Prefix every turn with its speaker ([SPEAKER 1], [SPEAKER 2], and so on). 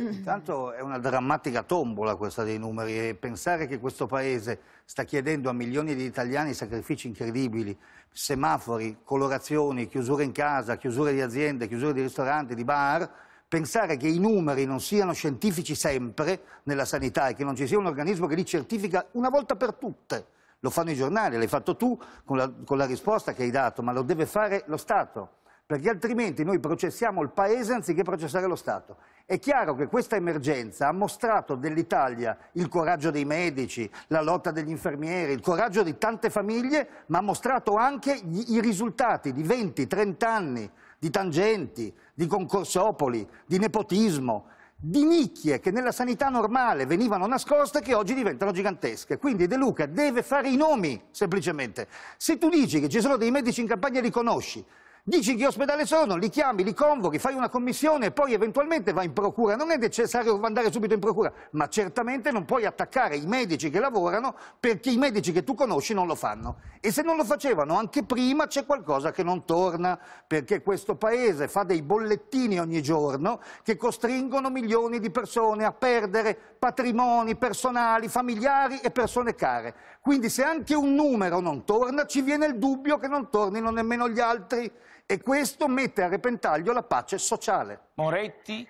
[SPEAKER 1] Mm. Intanto è una drammatica tombola questa dei numeri e pensare che questo paese sta chiedendo a milioni di italiani sacrifici incredibili, semafori, colorazioni, chiusure in casa, chiusure di aziende, chiusure di ristoranti, di bar, pensare che i numeri non siano scientifici sempre nella sanità e che non ci sia un organismo che li certifica una volta per tutte. Lo fanno i giornali, l'hai fatto tu con la, con la risposta che hai dato, ma lo deve fare lo Stato perché altrimenti noi processiamo il Paese anziché processare lo Stato. È chiaro che questa emergenza ha mostrato dell'Italia il coraggio dei medici, la lotta degli infermieri, il coraggio di tante famiglie, ma ha mostrato anche gli, i risultati di 20-30 anni di tangenti, di concorsopoli, di nepotismo, di nicchie che nella sanità normale venivano nascoste e che oggi diventano gigantesche. Quindi De Luca deve fare i nomi, semplicemente. Se tu dici che ci sono dei medici in campagna li conosci, Dici che ospedale sono, li chiami, li convochi, fai una commissione e poi eventualmente vai in procura. Non è necessario andare subito in procura, ma certamente non puoi attaccare i medici che lavorano perché i medici che tu conosci non lo fanno. E se non lo facevano anche prima c'è qualcosa che non torna, perché questo paese fa dei bollettini ogni giorno che costringono milioni di persone a perdere patrimoni personali, familiari e persone care. Quindi se anche un numero non torna ci viene il dubbio che non tornino nemmeno gli altri e questo mette a repentaglio la pace sociale. Moretti